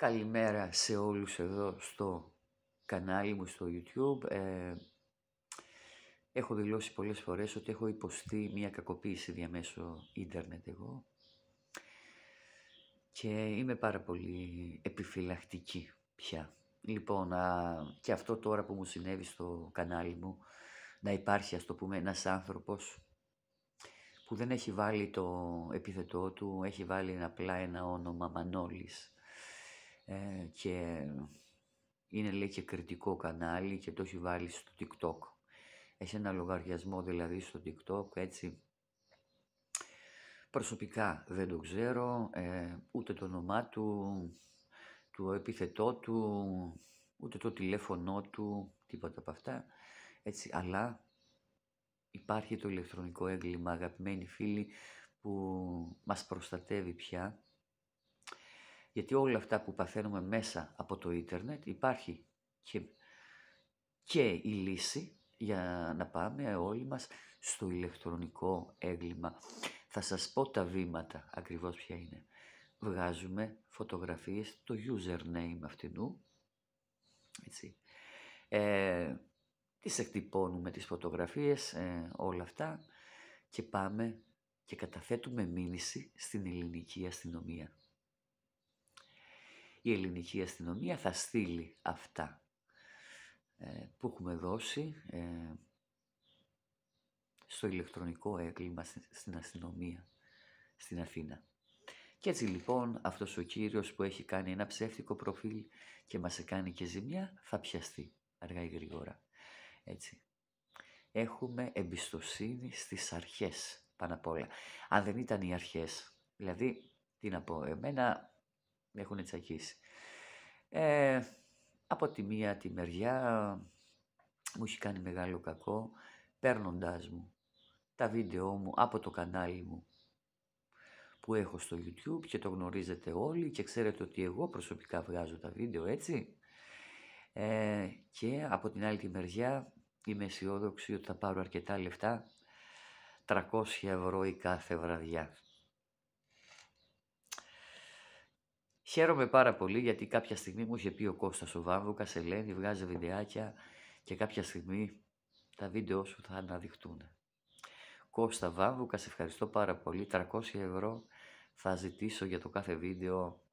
Καλημέρα σε όλους εδώ στο κανάλι μου στο YouTube. Ε, έχω δηλώσει πολλές φορές ότι έχω υποστεί μια κακοποίηση διαμέσω ίντερνετ εγώ και είμαι πάρα πολύ επιφυλακτική πια. Λοιπόν, και αυτό τώρα που μου συνέβη στο κανάλι μου, να υπάρχει ας το πούμε ένας άνθρωπος που δεν έχει βάλει το επίθετό του, έχει βάλει απλά ένα όνομα Μανώλης ε, και είναι λέει και κριτικό κανάλι και το έχει βάλει στο TikTok. Έχει ένα λογαριασμό δηλαδή στο TikTok έτσι. Προσωπικά δεν το ξέρω, ε, ούτε το όνομά του, το επίθετό του, ούτε το τηλέφωνό του, τίποτα από αυτά. Έτσι, αλλά υπάρχει το ηλεκτρονικό έγκλημα αγαπημένοι φίλοι που μας προστατεύει πια γιατί όλα αυτά που παθαίνουμε μέσα από το ίντερνετ υπάρχει και, και η λύση για να πάμε όλοι μας στο ηλεκτρονικό έγκλημα. Θα σας πω τα βήματα ακριβώς ποια είναι. Βγάζουμε φωτογραφίες, το username αυτού έτσι. Ε, τις εκτυπώνουμε τις φωτογραφίες, ε, όλα αυτά και πάμε και καταθέτουμε μήνυση στην ελληνική αστυνομία η ελληνική αστυνομία θα στείλει αυτά ε, που έχουμε δώσει ε, στο ηλεκτρονικό έγκλημα στην αστυνομία στην Αθήνα. Και έτσι λοιπόν αυτός ο κύριος που έχει κάνει ένα ψεύτικο προφίλ και μας κάνει και ζημιά θα πιαστεί αργά ή γρήγορα. Έτσι. Έχουμε εμπιστοσύνη στις αρχές πάνω απ' όλα. Αν δεν ήταν οι αρχές, δηλαδή τι να πω, εμένα έχουν τσακίσει. Ε, από τη μία τη μεριά μου έχει κάνει μεγάλο κακό παίρνοντάς μου τα βίντεό μου από το κανάλι μου που έχω στο YouTube και το γνωρίζετε όλοι και ξέρετε ότι εγώ προσωπικά βγάζω τα βίντεο έτσι ε, και από την άλλη τη μεριά είμαι αισιόδοξη ότι θα πάρω αρκετά λεφτά 300 ευρώ η κάθε βραδιά. Χαίρομαι πάρα πολύ γιατί κάποια στιγμή μου είχε πει ο Κώστας ο σε Ελένη, βγάζει βιντεάκια και κάποια στιγμή τα βίντεο σου θα αναδειχτούν. Κώστα Βάμβουκα, σε ευχαριστώ πάρα πολύ. 300 ευρώ θα ζητήσω για το κάθε βίντεο.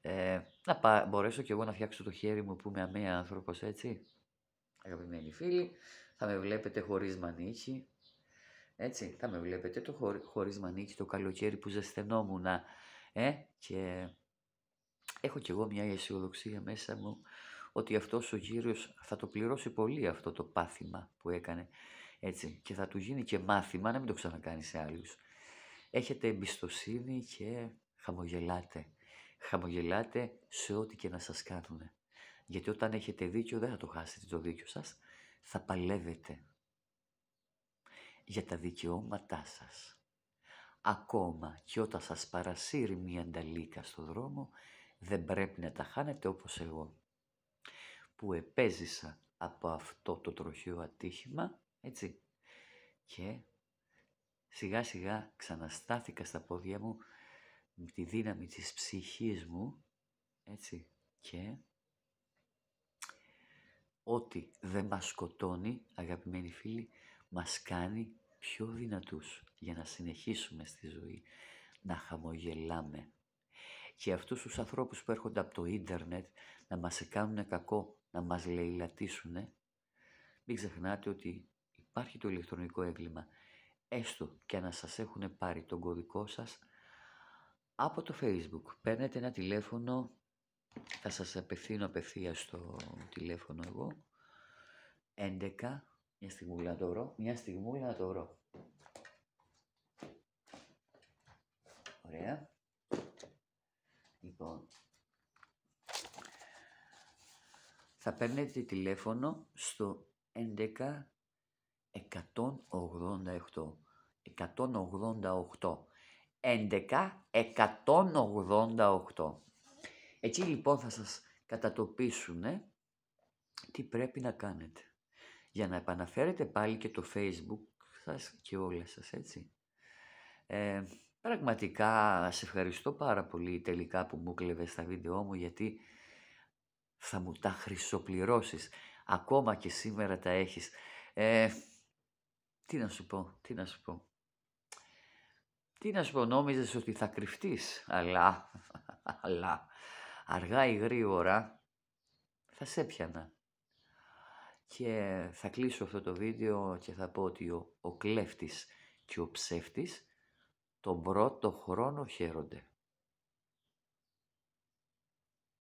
Ε, να μπορέσω κι εγώ να φτιάξω το χέρι μου που είμαι αμέα άνθρωπος, έτσι. Αγαπημένοι φίλοι, θα με βλέπετε χωρίς μανίκι. Έτσι, θα με βλέπετε το χωρί χωρίς μανίκι το καλοκαίρι που ζεσθενόμουν. Ε, και έχω κι εγώ μια αισιοδοξία μέσα μου ότι αυτός ο γύριος θα το πληρώσει πολύ αυτό το πάθημα που έκανε έτσι και θα του γίνει και μάθημα να μην το ξανακάνει σε άλλους. Έχετε εμπιστοσύνη και χαμογελάτε. Χαμογελάτε σε ό,τι και να σας κάνουν. Γιατί όταν έχετε δίκιο δεν θα το χάσετε το δίκιο σας, θα παλεύετε για τα δικαιώματά σας. Ακόμα και όταν σας παρασύρει μια ανταλίκα στο δρόμο, δεν πρέπει να τα χάνετε όπως εγώ που επέζησα από αυτό το τροχείο ατύχημα, έτσι, και σιγά σιγά ξαναστάθηκα στα πόδια μου με τη δύναμη της ψυχής μου, έτσι, και ό,τι δεν μας σκοτώνει, αγαπημένοι φίλοι, μας κάνει πιο δυνατούς για να συνεχίσουμε στη ζωή, να χαμογελάμε, και αυτούς τους ανθρώπους που έρχονται από το ίντερνετ να μας κάνουν κακό, να μας λαιλατίσουν, μην ξεχνάτε ότι υπάρχει το ηλεκτρονικό έγκλημα. Έστω και να σας έχουν πάρει τον κωδικό σας από το facebook. Παίρνετε ένα τηλέφωνο, θα σας απευθύνω απευθεία στο τηλέφωνο εγώ, 11, μια στιγμούλα να το βρω, μια στιγμούλα να το βρω. Ωραία λοιπόν. Θα παίρνετε τηλέφωνο στο 11 188. 188. 11 188. Εκεί λοιπόν θα σας κατατοπίσουν τι πρέπει να κάνετε. Για να επαναφέρετε πάλι και το facebook σας και όλα σας έτσι. Ε, Πραγματικά σε ευχαριστώ πάρα πολύ τελικά που μου κλεβες τα βίντεό μου γιατί θα μου τα χρυσοπληρώσεις. Ακόμα και σήμερα τα έχεις. Ε, τι να σου πω, τι να σου πω. Τι να σου πω, νόμιζες ότι θα κρυφτείς, αλλά, αλλά, αργά ή γρήγορα θα σε έπιανα. Και θα κλείσω αυτό το βίντεο και θα πω ότι ο, ο κλέφτης και ο ψεύτης τον πρώτο χρόνο χαίρονται